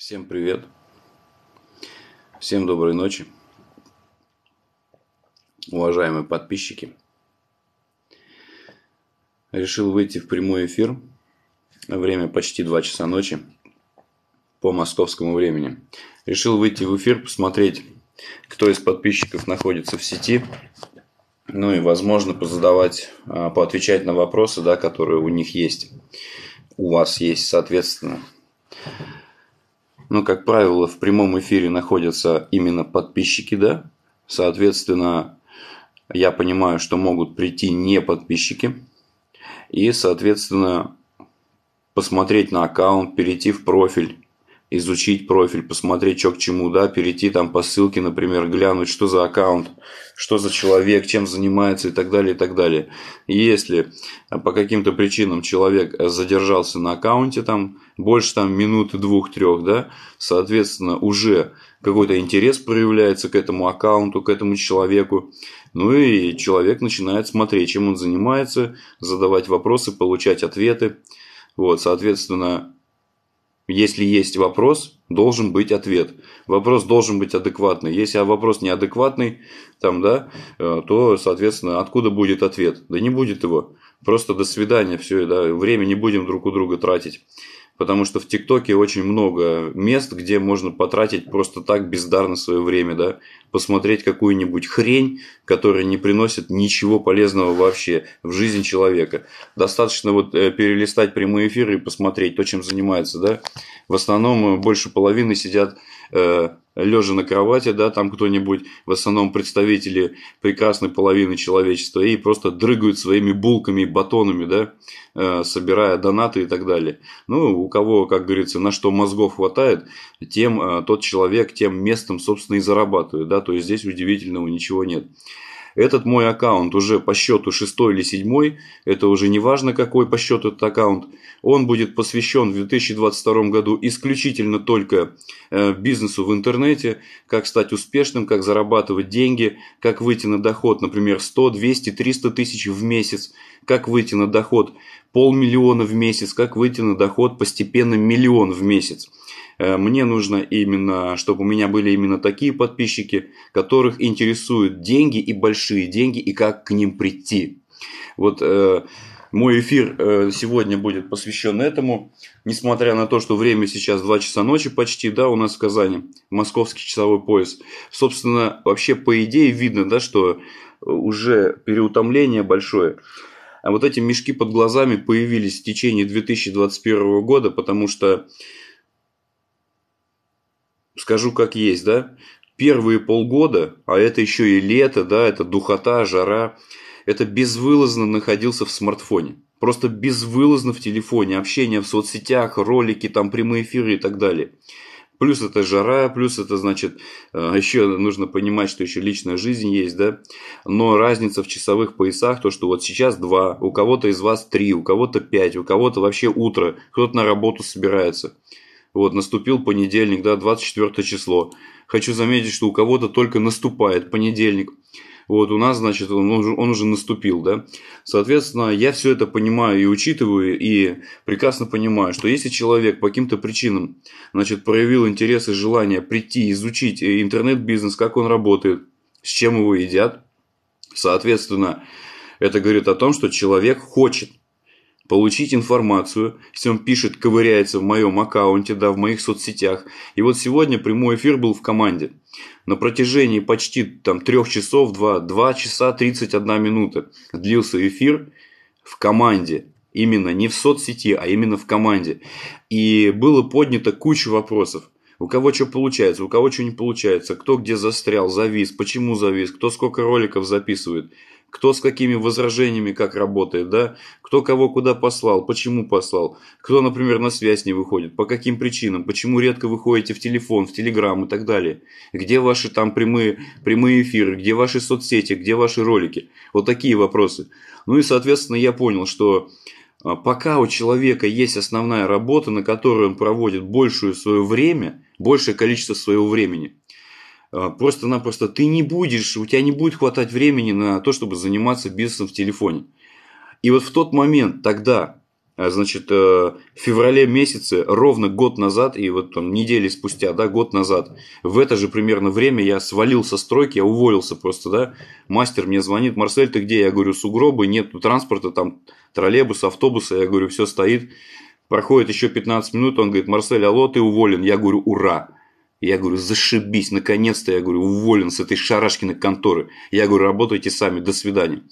Всем привет. Всем доброй ночи. Уважаемые подписчики. Решил выйти в прямой эфир. Время почти 2 часа ночи по московскому времени. Решил выйти в эфир, посмотреть, кто из подписчиков находится в сети. Ну и, возможно, позадавать, а, поотвечать на вопросы, да, которые у них есть. У вас есть, соответственно. Но, ну, как правило, в прямом эфире находятся именно подписчики, да. Соответственно, я понимаю, что могут прийти не подписчики. И, соответственно, посмотреть на аккаунт, перейти в профиль изучить профиль, посмотреть, что к чему, да, перейти там по ссылке, например, глянуть, что за аккаунт, что за человек, чем занимается и так далее, и так далее. Если э, по каким-то причинам человек э, задержался на аккаунте там больше там минуты двух-трех, да, соответственно, уже какой-то интерес проявляется к этому аккаунту, к этому человеку. Ну и человек начинает смотреть, чем он занимается, задавать вопросы, получать ответы. Вот, соответственно, если есть вопрос, должен быть ответ. Вопрос должен быть адекватный. Если вопрос неадекватный, там, да, э, то, соответственно, откуда будет ответ? Да не будет его. Просто до свидания, все, да, время не будем друг у друга тратить потому что в ТикТоке очень много мест, где можно потратить просто так бездарно свое время, да, посмотреть какую-нибудь хрень, которая не приносит ничего полезного вообще в жизнь человека. Достаточно вот э, перелистать прямые эфиры и посмотреть то, чем занимается, да. В основном э, больше половины сидят э, лежа на кровати, да, там кто-нибудь, в основном представители прекрасной половины человечества, и просто дрыгают своими булками и батонами, да, э, собирая донаты и так далее. Ну, у кого, как говорится, на что мозгов хватает, тем э, тот человек тем местом, собственно, и зарабатывает, да, то есть здесь удивительного ничего нет. Этот мой аккаунт уже по счету шестой или седьмой, это уже не важно какой по счету этот аккаунт, он будет посвящен в 2022 году исключительно только э, бизнесу в интернете, как стать успешным, как зарабатывать деньги, как выйти на доход, например, 100, 200, 300 тысяч в месяц, как выйти на доход полмиллиона в месяц, как выйти на доход постепенно миллион в месяц. Э, мне нужно именно, чтобы у меня были именно такие подписчики, которых интересуют деньги и большие деньги, и как к ним прийти. Вот э, мой эфир э, сегодня будет посвящен этому. Несмотря на то, что время сейчас 2 часа ночи почти, да, у нас в Казани, московский часовой пояс. Собственно, вообще по идее видно, да, что уже переутомление большое. А вот эти мешки под глазами появились в течение 2021 года, потому что скажу как есть, да, первые полгода, а это еще и лето, да, это духота, жара, это безвылазно находился в смартфоне. Просто безвылазно в телефоне, общение в соцсетях, ролики, там прямые эфиры и так далее. Плюс это жара, плюс это значит, э, еще нужно понимать, что еще личная жизнь есть, да. Но разница в часовых поясах, то, что вот сейчас два, у кого-то из вас три, у кого-то пять, у кого-то вообще утро, кто-то на работу собирается. Вот, наступил понедельник, да, 24 число. Хочу заметить, что у кого-то только наступает понедельник. Вот у нас, значит, он он уже наступил, да. Соответственно, я все это понимаю и учитываю, и прекрасно понимаю, что если человек по каким-то причинам, значит, проявил интерес и желание прийти, изучить э, интернет-бизнес, как он работает, с чем его едят, соответственно, это говорит о том, что человек хочет получить информацию. Если он пишет, ковыряется в моем аккаунте, да, в моих соцсетях. И вот сегодня прямой эфир был в команде. На протяжении почти там трех часов, 2, 2 часа 31 минута длился эфир в команде. Именно не в соцсети, а именно в команде. И было поднято куча вопросов. У кого что получается, у кого что не получается, кто где застрял, завис, почему завис, кто сколько роликов записывает, кто с какими возражениями как работает, да, кто кого куда послал, почему послал, кто, например, на связь не выходит, по каким причинам, почему редко выходите в телефон, в телеграм и так далее, где ваши там прямые, прямые эфиры, где ваши соцсети, где ваши ролики, вот такие вопросы. Ну и, соответственно, я понял, что а пока у человека есть основная работа, на которую он проводит большую свое время, большее количество своего времени, а, просто-напросто ты не будешь, у тебя не будет хватать времени на то, чтобы заниматься бизнесом в телефоне. И вот в тот момент, тогда, а, значит, э, в феврале месяце, ровно год назад, и вот там недели спустя, да, год назад, в это же примерно время я свалил со стройки, я уволился просто, да, мастер мне звонит, Марсель, ты где? Я говорю, сугробы, нет ну, транспорта, там троллейбус, автобуса, я говорю, все стоит. Проходит еще 15 минут, он говорит, Марсель, алло, ты уволен. Я говорю, ура. Я говорю, зашибись, наконец-то, я говорю, уволен с этой шарашкиной конторы. Я говорю, работайте сами, до свидания.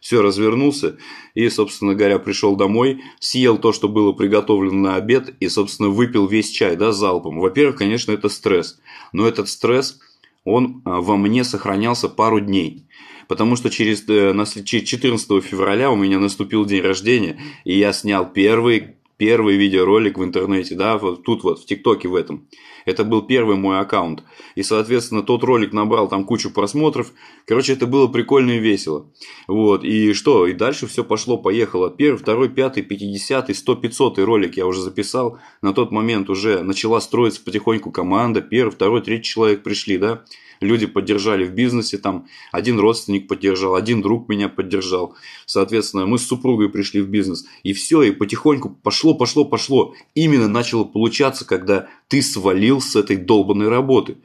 Все, развернулся и, собственно говоря, пришел домой, съел то, что было приготовлено на обед и, собственно, выпил весь чай, да, залпом. Во-первых, конечно, это стресс, но этот стресс, он а, во мне сохранялся пару дней потому что через 14 э, февраля у меня наступил день рождения, и я снял первый первый видеоролик в интернете, да, вот тут вот, в ТикТоке в этом. Это был первый мой аккаунт. И, соответственно, тот ролик набрал там кучу просмотров. Короче, это было прикольно и весело. Вот, и что? И дальше все пошло, поехало. Первый, второй, пятый, пятидесятый, сто, пятьсотый ролик я уже записал. На тот момент уже начала строиться потихоньку команда. Первый, второй, третий человек пришли, да люди поддержали в бизнесе, там один родственник поддержал, один друг меня поддержал. Соответственно, мы с супругой пришли в бизнес. И все, и потихоньку пошло, пошло, пошло. Именно начало получаться, когда ты свалил с этой долбанной работы.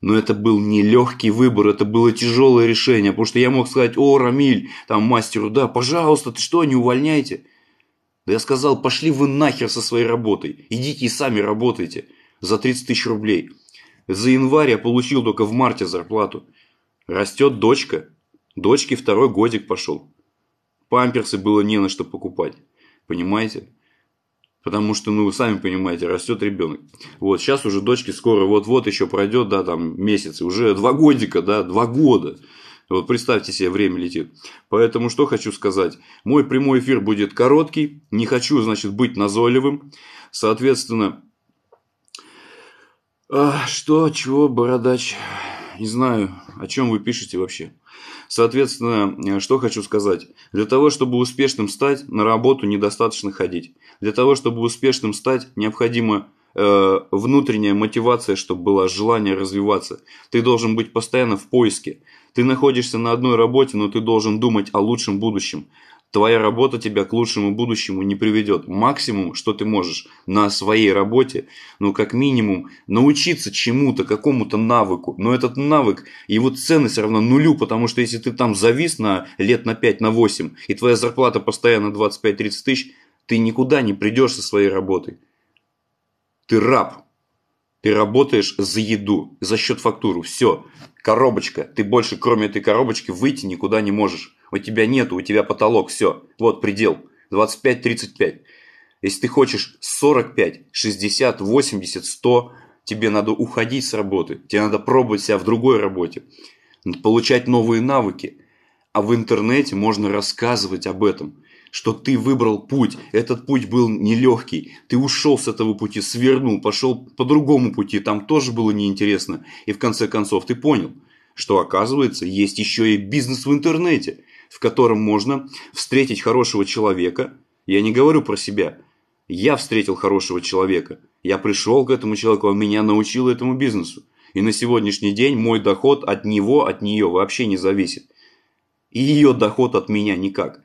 Но это был не легкий выбор, это было тяжелое решение, потому что я мог сказать, о, Рамиль, там мастеру, да, пожалуйста, ты что, не увольняйте? Да я сказал, пошли вы нахер со своей работой, идите и сами работайте за 30 тысяч рублей. За январь я получил только в марте зарплату. Растет дочка. Дочке второй годик пошел. Памперсы было не на что покупать. Понимаете? Потому что, ну, вы сами понимаете, растет ребенок. Вот, сейчас уже дочки скоро вот-вот еще пройдет, да, там месяц, уже два годика, да, два года. Вот представьте себе, время летит. Поэтому что хочу сказать. Мой прямой эфир будет короткий. Не хочу, значит, быть назойливым. Соответственно, что, чего, бородач? Не знаю, о чем вы пишете вообще. Соответственно, э, что хочу сказать. Для того, чтобы успешным стать, на работу недостаточно ходить. Для того, чтобы успешным стать, необходимо э, внутренняя мотивация, чтобы было желание развиваться. Ты должен быть постоянно в поиске. Ты находишься на одной работе, но ты должен думать о лучшем будущем твоя работа тебя к лучшему будущему не приведет. Максимум, что ты можешь на своей работе, ну, как минимум, научиться чему-то, какому-то навыку. Но этот навык, его ценность равна нулю, потому что если ты там завис на лет на 5, на 8, и твоя зарплата постоянно 25-30 тысяч, ты никуда не придешь со своей работой. Ты раб. Ты работаешь за еду, за счет фактуру. Все. Коробочка. Ты больше, кроме этой коробочки, выйти никуда не можешь. У тебя нету, у тебя потолок, все. Вот предел. 25-35. Если ты хочешь 45, 60, 80, 100, тебе надо уходить с работы. Тебе надо пробовать себя в другой работе. Получать новые навыки. А в интернете можно рассказывать об этом что ты выбрал путь. Этот путь был нелегкий. Ты ушел с этого пути, свернул, пошел по другому пути. Там тоже было неинтересно. И в конце концов ты понял, что оказывается есть еще и бизнес в интернете в котором можно встретить хорошего человека. Я не говорю про себя. Я встретил хорошего человека. Я пришел к этому человеку, он меня научил этому бизнесу. И на сегодняшний день мой доход от него, от нее вообще не зависит. И ее доход от меня никак.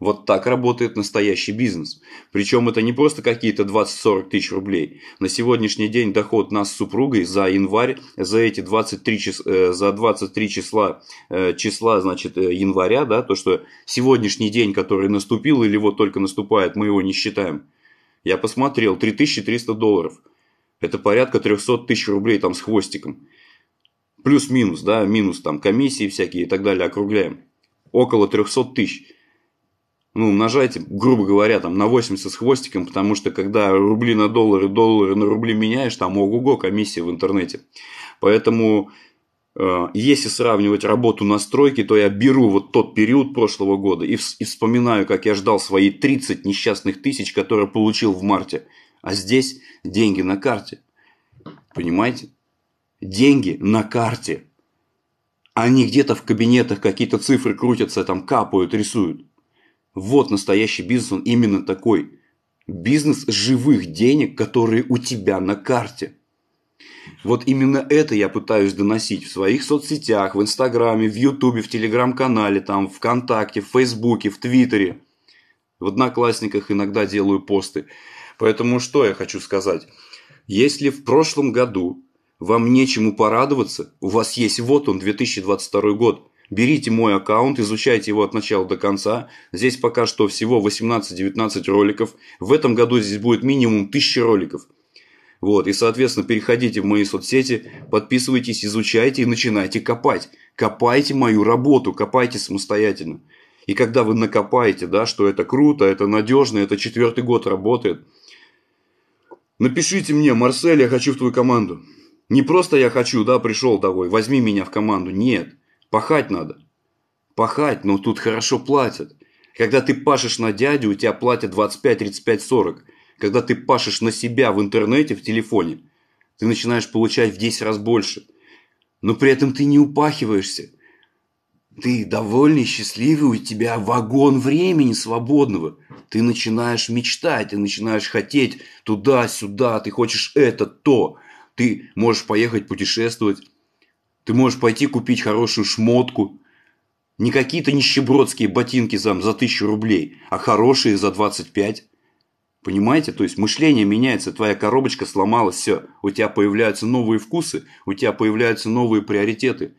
Вот так работает настоящий бизнес. Причем это не просто какие-то 20-40 тысяч рублей. На сегодняшний день доход нас с супругой за январь, за эти 23, час, э, за 23 числа, э, числа значит, э, января, да, то, что сегодняшний день, который наступил или вот только наступает, мы его не считаем. Я посмотрел, 3300 долларов. Это порядка 300 тысяч рублей там с хвостиком. Плюс-минус, да, минус там комиссии всякие и так далее, округляем. Около 300 тысяч ну, умножайте, грубо говоря, там, на 80 с хвостиком, потому что когда рубли на доллары, доллары на рубли меняешь, там ого-го комиссия в интернете. Поэтому э, если сравнивать работу на стройке, то я беру вот тот период прошлого года и, и вспоминаю, как я ждал свои 30 несчастных тысяч, которые получил в марте. А здесь деньги на карте. Понимаете? Деньги на карте. Они где-то в кабинетах какие-то цифры крутятся, там капают, рисуют. Вот настоящий бизнес, он именно такой. Бизнес живых денег, которые у тебя на карте. Вот именно это я пытаюсь доносить в своих соцсетях, в Инстаграме, в Ютубе, в Телеграм-канале, там, ВКонтакте, в Фейсбуке, в Твиттере. В Одноклассниках иногда делаю посты. Поэтому что я хочу сказать? Если в прошлом году вам нечему порадоваться, у вас есть вот он 2022 год – Берите мой аккаунт, изучайте его от начала до конца. Здесь пока что всего 18-19 роликов. В этом году здесь будет минимум 1000 роликов. Вот, и, соответственно, переходите в мои соцсети, подписывайтесь, изучайте и начинайте копать. Копайте мою работу, копайте самостоятельно. И когда вы накопаете, да, что это круто, это надежно, это четвертый год работает, напишите мне, Марсель, я хочу в твою команду. Не просто я хочу, да, пришел давай, возьми меня в команду. Нет. Пахать надо. Пахать, но ну тут хорошо платят. Когда ты пашешь на дядю, у тебя платят 25, 35, 40. Когда ты пашешь на себя в интернете, в телефоне, ты начинаешь получать в 10 раз больше. Но при этом ты не упахиваешься. Ты довольный, счастливый, у тебя вагон времени свободного. Ты начинаешь мечтать, ты начинаешь хотеть туда-сюда, ты хочешь это, то. Ты можешь поехать путешествовать, ты можешь пойти купить хорошую шмотку, не какие-то нищебродские ботинки за за 1000 рублей, а хорошие за 25. Понимаете? То есть мышление меняется, твоя коробочка сломалась, все. У тебя появляются новые вкусы, у тебя появляются новые приоритеты.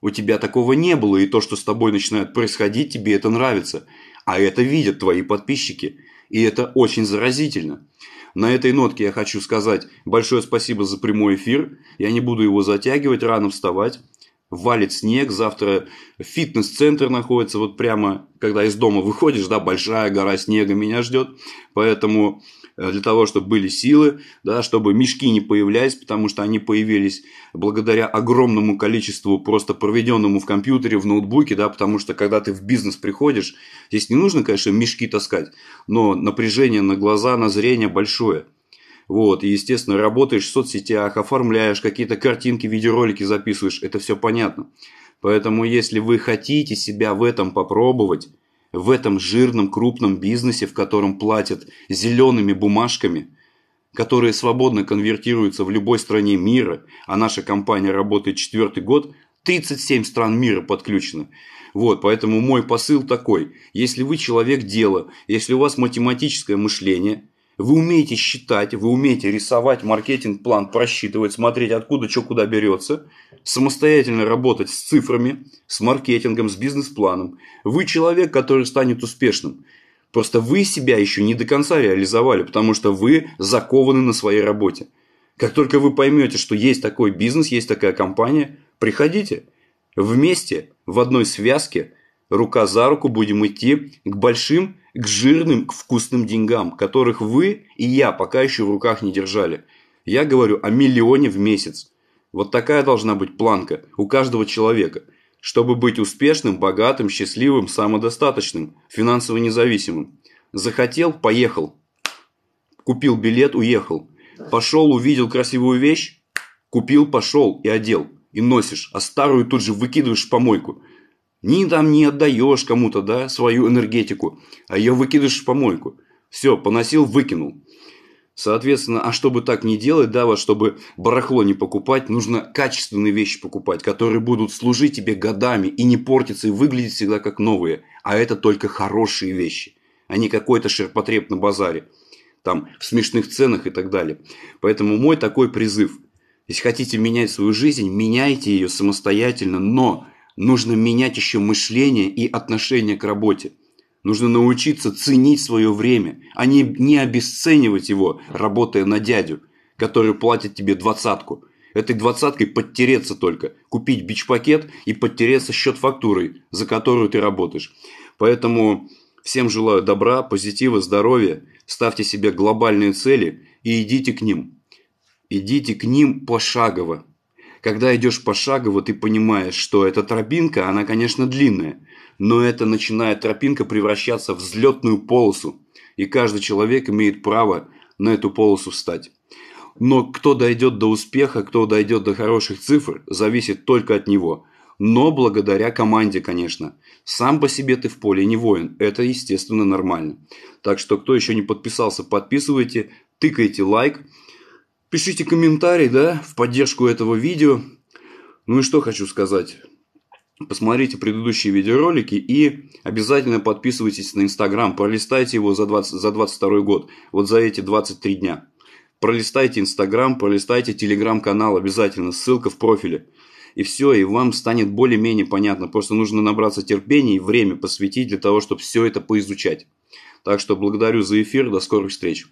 У тебя такого не было, и то, что с тобой начинает происходить, тебе это нравится. А это видят твои подписчики. И это очень заразительно. На этой нотке я хочу сказать большое спасибо за прямой эфир. Я не буду его затягивать, рано вставать. Валит снег, завтра фитнес-центр находится вот прямо, когда из дома выходишь, да, большая гора снега меня ждет. Поэтому Э, для того, чтобы были силы, да, чтобы мешки не появлялись, потому что они появились благодаря огромному количеству просто проведенному в компьютере, в ноутбуке, да, потому что когда ты в бизнес приходишь, здесь не нужно, конечно, мешки таскать, но напряжение на глаза, на зрение большое. Вот, и, естественно, работаешь в соцсетях, оформляешь какие-то картинки, видеоролики записываешь, это все понятно. Поэтому, если вы хотите себя в этом попробовать, в этом жирном крупном бизнесе, в котором платят зелеными бумажками, которые свободно конвертируются в любой стране мира, а наша компания работает четвертый год, 37 стран мира подключены. Вот, поэтому мой посыл такой. Если вы человек дела, если у вас математическое мышление – вы умеете считать, вы умеете рисовать маркетинг-план, просчитывать, смотреть, откуда что куда берется, самостоятельно работать с цифрами, с маркетингом, с бизнес-планом. Вы человек, который станет успешным. Просто вы себя еще не до конца реализовали, потому что вы закованы на своей работе. Как только вы поймете, что есть такой бизнес, есть такая компания, приходите. Вместе, в одной связке, рука за руку будем идти к большим к жирным, к вкусным деньгам, которых вы и я пока еще в руках не держали. Я говорю о миллионе в месяц. Вот такая должна быть планка у каждого человека, чтобы быть успешным, богатым, счастливым, самодостаточным, финансово независимым. Захотел – поехал. Купил билет – уехал. Пошел, увидел красивую вещь – купил, пошел и одел. И носишь, а старую тут же выкидываешь в помойку – ни там не отдаешь кому-то, да, свою энергетику, а ее выкидываешь в помойку. Все, поносил, выкинул. Соответственно, а чтобы так не делать, да, вот чтобы барахло не покупать, нужно качественные вещи покупать, которые будут служить тебе годами и не портиться, и выглядеть всегда как новые. А это только хорошие вещи, а не какой-то ширпотреб на базаре, там, в смешных ценах и так далее. Поэтому мой такой призыв. Если хотите менять свою жизнь, меняйте ее самостоятельно, но нужно менять еще мышление и отношение к работе. Нужно научиться ценить свое время, а не, не обесценивать его, работая на дядю, который платит тебе двадцатку. Этой двадцаткой подтереться только, купить бич-пакет и подтереться счет фактурой, за которую ты работаешь. Поэтому всем желаю добра, позитива, здоровья. Ставьте себе глобальные цели и идите к ним. Идите к ним пошагово когда идешь пошагово, ты понимаешь, что эта тропинка, она, конечно, длинная, но это начинает тропинка превращаться в взлетную полосу, и каждый человек имеет право на эту полосу встать. Но кто дойдет до успеха, кто дойдет до хороших цифр, зависит только от него. Но благодаря команде, конечно. Сам по себе ты в поле не воин. Это, естественно, нормально. Так что, кто еще не подписался, подписывайте, тыкайте лайк. Like. Пишите комментарий, да, в поддержку этого видео. Ну и что хочу сказать. Посмотрите предыдущие видеоролики и обязательно подписывайтесь на Инстаграм. Пролистайте его за, 20, за 22 год, вот за эти 23 дня. Пролистайте Инстаграм, пролистайте Телеграм-канал обязательно, ссылка в профиле. И все, и вам станет более-менее понятно. Просто нужно набраться терпения и время посвятить для того, чтобы все это поизучать. Так что благодарю за эфир, до скорых встреч.